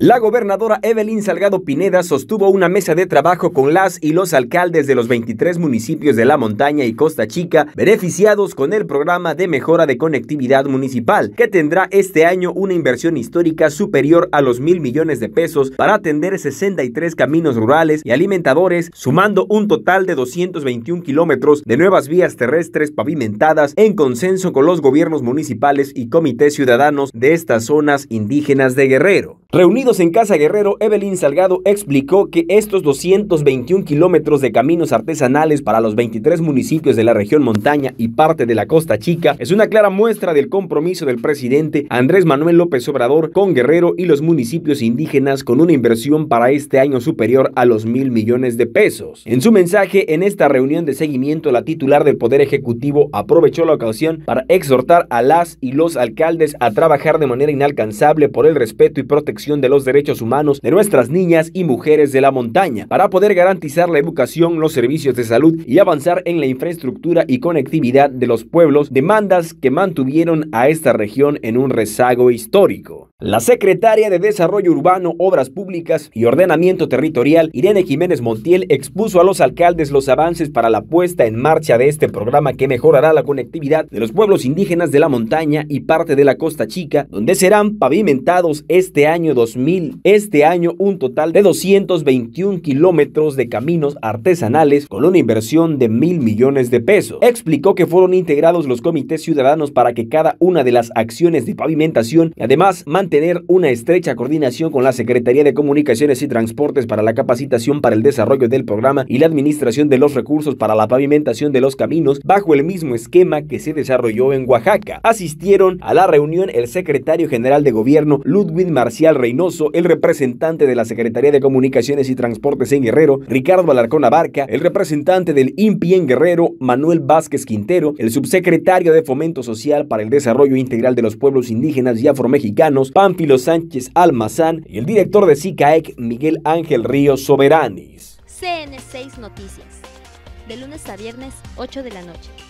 La gobernadora Evelyn Salgado Pineda sostuvo una mesa de trabajo con las y los alcaldes de los 23 municipios de La Montaña y Costa Chica, beneficiados con el programa de mejora de conectividad municipal, que tendrá este año una inversión histórica superior a los mil millones de pesos para atender 63 caminos rurales y alimentadores, sumando un total de 221 kilómetros de nuevas vías terrestres pavimentadas en consenso con los gobiernos municipales y comités ciudadanos de estas zonas indígenas de Guerrero. Reunidos en Casa Guerrero, Evelyn Salgado explicó que estos 221 kilómetros de caminos artesanales para los 23 municipios de la región montaña y parte de la Costa Chica es una clara muestra del compromiso del presidente Andrés Manuel López Obrador con Guerrero y los municipios indígenas con una inversión para este año superior a los mil millones de pesos. En su mensaje en esta reunión de seguimiento, la titular del Poder Ejecutivo aprovechó la ocasión para exhortar a las y los alcaldes a trabajar de manera inalcanzable por el respeto y protección de los derechos humanos de nuestras niñas y mujeres de la montaña, para poder garantizar la educación, los servicios de salud y avanzar en la infraestructura y conectividad de los pueblos, demandas que mantuvieron a esta región en un rezago histórico. La secretaria de Desarrollo Urbano, Obras Públicas y Ordenamiento Territorial, Irene Jiménez Montiel, expuso a los alcaldes los avances para la puesta en marcha de este programa que mejorará la conectividad de los pueblos indígenas de la montaña y parte de la Costa Chica, donde serán pavimentados este año 2000. Este año un total de 221 kilómetros de caminos artesanales con una inversión de mil millones de pesos. Explicó que fueron integrados los comités ciudadanos para que cada una de las acciones de pavimentación y además mantener una estrecha coordinación con la Secretaría de Comunicaciones y Transportes para la capacitación para el desarrollo del programa y la administración de los recursos para la pavimentación de los caminos bajo el mismo esquema que se desarrolló en Oaxaca. Asistieron a la reunión el secretario general de gobierno Ludwig Marcial Reynoso, el representante de la Secretaría de Comunicaciones y Transportes en Guerrero, Ricardo Alarcón Abarca, el representante del INPI en Guerrero, Manuel Vázquez Quintero, el subsecretario de Fomento Social para el Desarrollo Integral de los Pueblos Indígenas y Afromexicanos, Pánfilo Sánchez Almazán, y el director de SICAEC, Miguel Ángel Ríos Soberanis. CN6 Noticias, de lunes a viernes, 8 de la noche.